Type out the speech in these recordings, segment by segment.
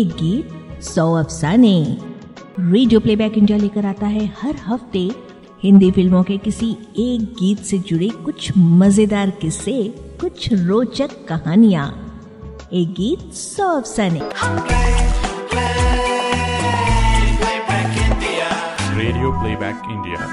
एक गीत सौ अफसाने रेडियो प्लेबैक इंडिया लेकर आता है हर हफ्ते हिंदी फिल्मों के किसी एक गीत से जुड़े कुछ मजेदार किस्से कुछ रोचक कहानिया एक गीत सौ अफसाने radio playback India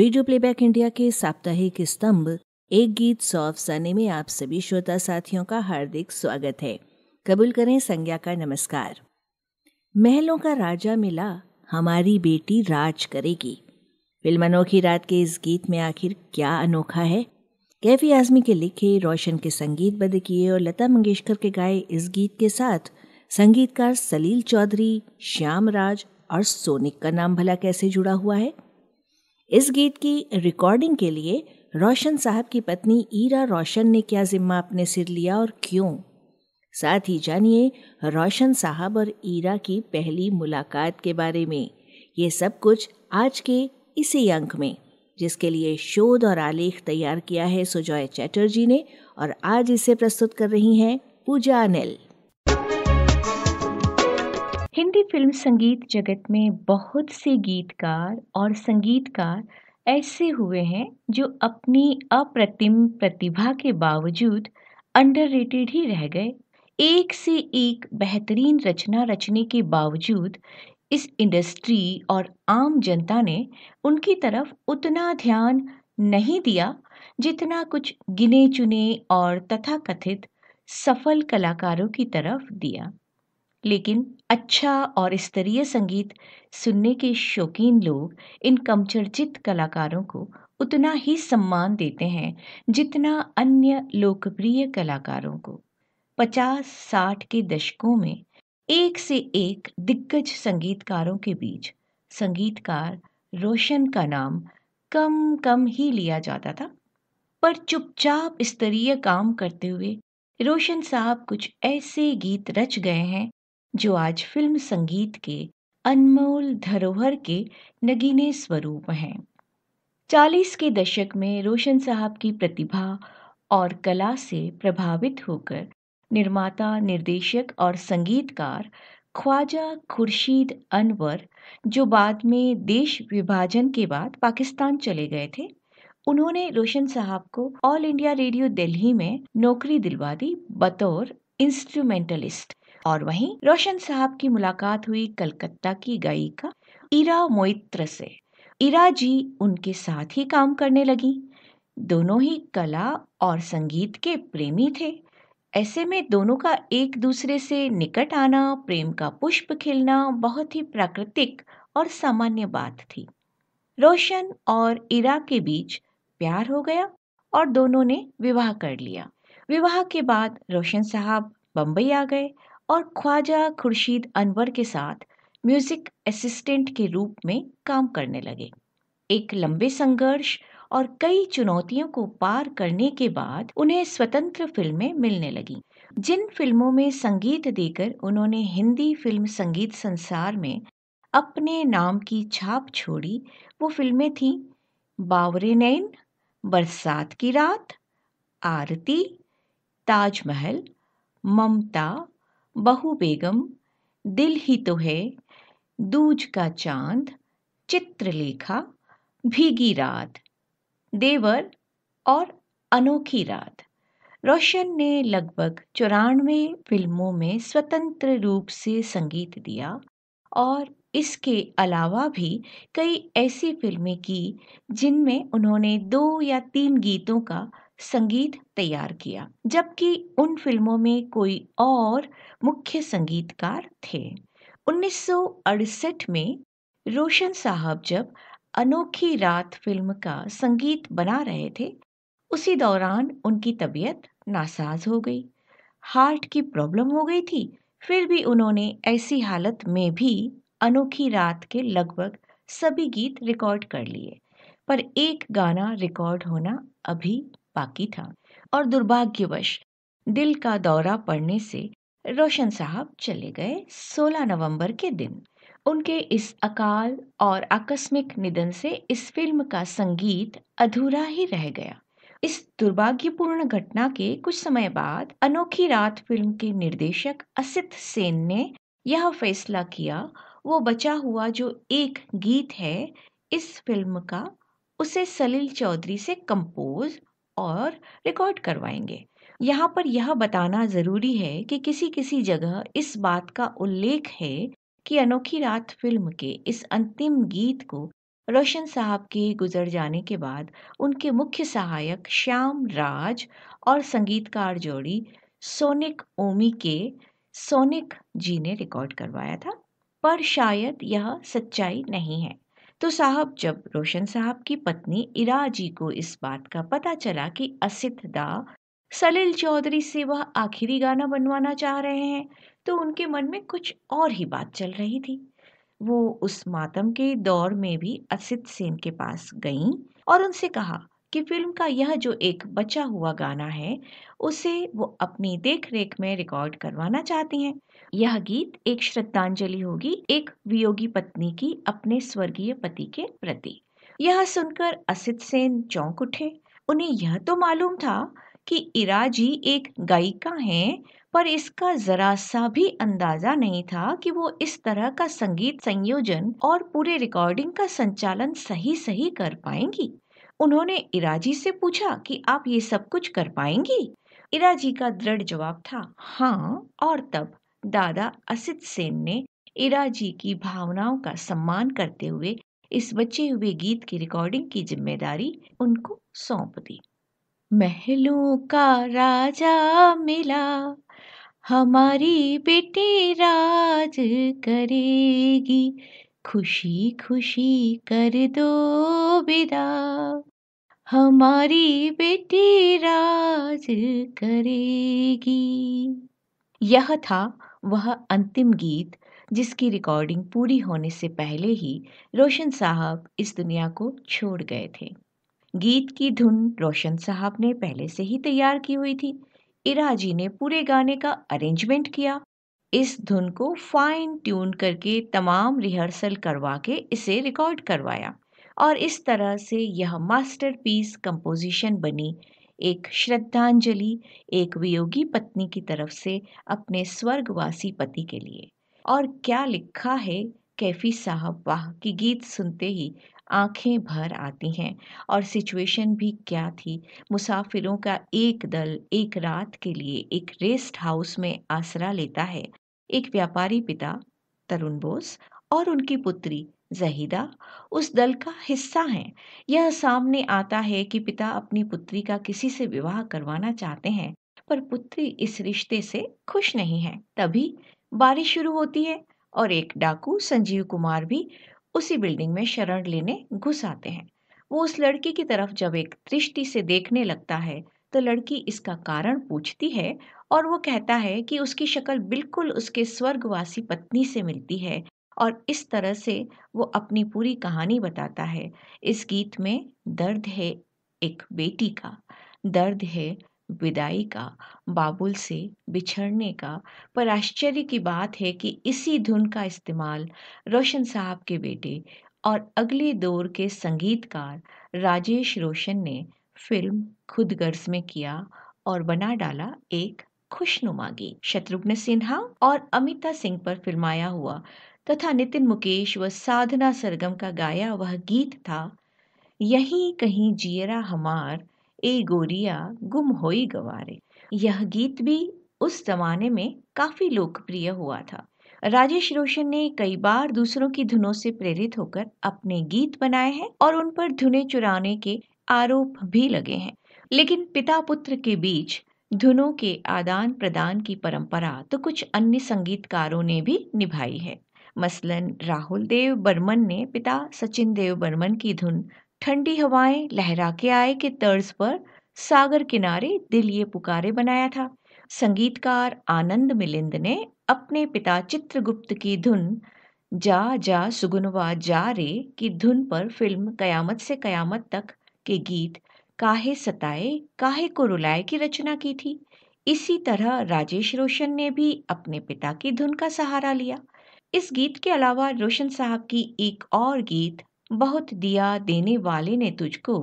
radio playback India के साप्ताहिक स्तंभ एक गीत सौ अफसाने में आप सभी श्रोता साथियों का हार्दिक स्वागत है कबूल करें संज्ञा का नमस्कार महलों का राजा मिला हमारी बेटी राज करेगी फिल्म अनोखी रात के इस गीत में आखिर क्या अनोखा है कैफी आजमी के लिखे रोशन के संगीत बद किए और लता मंगेशकर के गाए इस गीत के साथ संगीतकार सलील चौधरी श्याम राज और सोनिक का नाम भला कैसे जुड़ा हुआ है इस गीत की रिकॉर्डिंग के लिए रोशन साहब की पत्नी ईरा रोशन ने क्या जिम्मा अपने सिर लिया और क्यों साथ ही जानिए रोशन साहब और ईरा की पहली मुलाकात के बारे में ये सब कुछ आज के इसी अंक में जिसके लिए शोध और आलेख तैयार किया है सुजॉय चैटर्जी ने और आज इसे प्रस्तुत कर रही हैं पूजा अनिल हिंदी फिल्म संगीत जगत में बहुत से गीतकार और संगीतकार ऐसे हुए हैं जो अपनी अप्रतिम प्रतिभा के बावजूद अंडररेटेड ही रह गए एक से एक बेहतरीन रचना रचने के बावजूद इस इंडस्ट्री और आम जनता ने उनकी तरफ उतना ध्यान नहीं दिया जितना कुछ गिने चुने और तथाकथित सफल कलाकारों की तरफ दिया लेकिन अच्छा और स्तरीय संगीत सुनने के शौकीन लोग इन कमचर्चित कलाकारों को उतना ही सम्मान देते हैं जितना अन्य लोकप्रिय कलाकारों को पचास साठ के दशकों में एक से एक दिग्गज संगीतकारों के बीच संगीतकार रोशन का नाम कम कम ही लिया जाता था पर चुपचाप स्तरीय काम करते हुए रोशन साहब कुछ ऐसे गीत रच गए हैं जो आज फिल्म संगीत के अनमोल धरोहर के नगीने स्वरूप हैं चालीस के दशक में रोशन साहब की प्रतिभा और कला से प्रभावित होकर निर्माता निर्देशक और संगीतकार ख्वाजा खुर्शीद अनवर जो बाद में देश विभाजन के बाद पाकिस्तान चले गए थे उन्होंने रोशन साहब को ऑल इंडिया रेडियो दिल्ली में नौकरी दिलवा दी बतौर इंस्ट्रूमेंटलिस्ट और वहीं रोशन साहब की मुलाकात हुई कलकत्ता की गायिका इरा मोइत्र से इरा जी उनके साथ ही काम करने लगी दोनों ही कला और संगीत के प्रेमी थे ऐसे में दोनों का एक दूसरे से निकट आना प्रेम का पुष्प खिलना बहुत ही प्राकृतिक और सामान्य बात थी रोशन और इरा के बीच प्यार हो गया और दोनों ने विवाह कर लिया विवाह के बाद रोशन साहब बम्बई आ गए और ख्वाजा खुर्शीद अनवर के साथ म्यूज़िक असिस्टेंट के रूप में काम करने लगे एक लंबे संघर्ष और कई चुनौतियों को पार करने के बाद उन्हें स्वतंत्र फिल्में मिलने लगीं जिन फिल्मों में संगीत देकर उन्होंने हिंदी फिल्म संगीत संसार में अपने नाम की छाप छोड़ी वो फिल्में थी बावरे नैन बरसात की रात आरती ताजमहल ममता बहु बेगम दिल ही तो है दूज का चांद चित्रलेखा भीगी रात देवर और अनोखी रात रोशन ने लगभग चौरानवे फिल्मों में स्वतंत्र रूप से संगीत दिया और इसके अलावा भी कई ऐसी फिल्में की जिनमें उन्होंने दो या तीन गीतों का संगीत तैयार किया जबकि उन फिल्मों में कोई और मुख्य संगीतकार थे 1968 में रोशन साहब जब अनोखी रात फिल्म का संगीत बना रहे थे उसी दौरान उनकी तबीयत नासाज हो गई हार्ट की प्रॉब्लम हो गई थी फिर भी उन्होंने ऐसी हालत में भी अनोखी रात के लगभग सभी गीत रिकॉर्ड कर लिए पर एक गाना रिकॉर्ड होना अभी बाकी था और दुर्भाग्यवश दिल का दौरा पड़ने से रोशन साहब चले गए 16 नवंबर के दिन उनके इस अकाल और आकस्मिक निधन से इस फिल्म का संगीत अधूरा ही रह गया इस दुर्भाग्यपूर्ण घटना के कुछ समय बाद अनोखी रात फिल्म के निर्देशक असित सेन ने यह फैसला किया वो बचा हुआ जो एक गीत है इस फिल्म का उसे सलील चौधरी से कंपोज और रिकॉर्ड करवाएंगे यहाँ पर यह बताना ज़रूरी है कि किसी किसी जगह इस बात का उल्लेख है की अनोखी रात फिल्म के इस अंतिम गीत को रोशन साहब के गुजर जाने के बाद उनके मुख्य सहायक श्याम राज और संगीतकार जोड़ी सोनिक ओमी के सोनिक जी ने रिकॉर्ड करवाया था पर शायद यह सच्चाई नहीं है तो साहब जब रोशन साहब की पत्नी इरा जी को इस बात का पता चला कि असित दा सलील चौधरी से वह आखिरी गाना बनवाना चाह रहे हैं तो उनके मन में कुछ और ही बात चल रही थी वो उस मातम के दौर में भी असित सेन के पास गईं और उनसे कहा कि फिल्म का यह जो एक बचा हुआ गाना है उसे वो अपनी देख रेख में रिकॉर्ड करवाना चाहती हैं यह गीत एक श्रद्धांजलि होगी एक वियोगी पत्नी की अपने स्वर्गीय पति के प्रति यह सुनकर असित सेन चौंक उठे उन्हें यह तो मालूम था कि इरा जी एक गायिका हैं पर इसका जरा सा भी अंदाजा नहीं था कि वो इस तरह का संगीत संयोजन और पूरे रिकॉर्डिंग का संचालन सही सही कर पाएंगी उन्होंने इराजी से पूछा कि आप ये सब कुछ कर पाएंगी इराजी जी का दृढ़ जवाब था हाँ और तब दादा असित सेन ने इरा जी की भावनाओं का सम्मान करते हुए इस बचे हुए गीत की रिकॉर्डिंग की जिम्मेदारी उनको सौंप दी महलों का राजा मिला हमारी बेटी राज करेगी खुशी खुशी कर दो विदा हमारी बेटी राज करेगी यह था वह अंतिम गीत जिसकी रिकॉर्डिंग पूरी होने से पहले ही रोशन साहब इस दुनिया को छोड़ गए थे गीत की धुन रोशन साहब ने पहले से ही तैयार की हुई थी इरा जी ने पूरे गाने का अरेंजमेंट किया इस धुन को फाइन ट्यून करके तमाम रिहर्सल करवा के इसे रिकॉर्ड करवाया और इस तरह से यह मास्टरपीस कंपोजिशन बनी एक श्रद्धांजलि एक वियोगी पत्नी की तरफ से अपने स्वर्गवासी पति के लिए और क्या लिखा है कैफी साहब वाह की गीत सुनते ही आंखें भर आती हैं और सिचुएशन भी क्या थी मुसाफिरों का एक दल एक रात के लिए एक रेस्ट हाउस में आसरा लेता है एक व्यापारी पिता तरुण बोस और उनकी पुत्री जहीदा उस दल का हिस्सा हैं यह सामने आता है कि पिता अपनी पुत्री का किसी से विवाह करवाना चाहते हैं पर पुत्री इस रिश्ते से खुश नहीं है तभी बारिश शुरू होती है और एक डाकू संजीव कुमार भी उसी बिल्डिंग में शरण लेने घुस आते हैं वो उस लड़की की तरफ जब एक दृष्टि से देखने लगता है तो लड़की इसका कारण पूछती है और वो कहता है कि उसकी शक्ल बिल्कुल उसके स्वर्गवासी पत्नी से मिलती है और इस तरह से वो अपनी पूरी कहानी बताता है इस गीत में दर्द है एक बेटी का दर्द है विदाई का बाबुल से बिछड़ने का पर आश्चर्य की बात है कि इसी धुन का इस्तेमाल रोशन साहब के बेटे और अगले दौर के संगीतकार राजेश रोशन ने फिल्म खुद गर्ज में किया और बना डाला एक खुशनुमा गीत शत्रुघ्न सिन्हा और अमिता सिंह पर फिल्माया हुआ तथा नितिन मुकेश व साधना सरगम का गाया वह गीत था यही कहीं जियरा हमार ए गोरिया गुम होई गवारे यह गीत भी उस जमाने में काफी लोकप्रिय हुआ था राजेश रोशन ने कई बार दूसरों की धुनों से प्रेरित होकर अपने गीत बनाए हैं और उन पर धुने चुराने के आरोप भी लगे हैं लेकिन पिता पुत्र के बीच धुनों के आदान प्रदान की परंपरा तो कुछ अन्य संगीतकारों ने भी निभाई है मसलन राहुल देव बर्मन ने पिता सचिन देव बर्मन की धुन ठंडी हवाएं लहरा के आए के तर्ज पर सागर किनारे दिल ये पुकारे बनाया था संगीतकार आनंद मिलिंद ने अपने पिता चित्रगुप्त की धुन जा जा सुगुनवा जा रे की धुन पर फिल्म कयामत से कयामत तक के गीत काहे सताए काहे को रुलाए की रचना की थी इसी तरह राजेश रोशन ने भी अपने पिता की धुन का सहारा लिया इस गीत के अलावा रोशन साहब की एक और गीत बहुत दिया देने वाले ने तुझको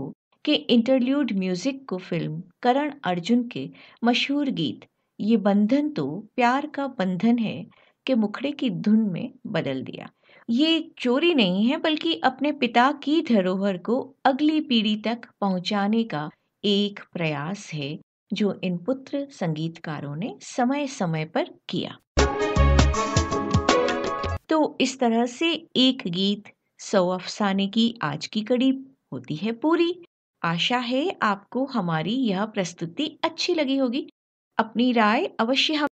के इंटरल्यूड म्यूजिक को फिल्म करण अर्जुन के मशहूर गीत ये बंधन तो प्यार का बंधन है के मुखड़े की धुन में बदल दिया ये चोरी नहीं है बल्कि अपने पिता की धरोहर को अगली पीढ़ी तक पहुंचाने का एक प्रयास है जो इन पुत्र संगीतकारों ने समय समय पर किया तो इस तरह से एक गीत सौ अफसाने की आज की कड़ी होती है पूरी आशा है आपको हमारी यह प्रस्तुति अच्छी लगी होगी अपनी राय अवश्य हम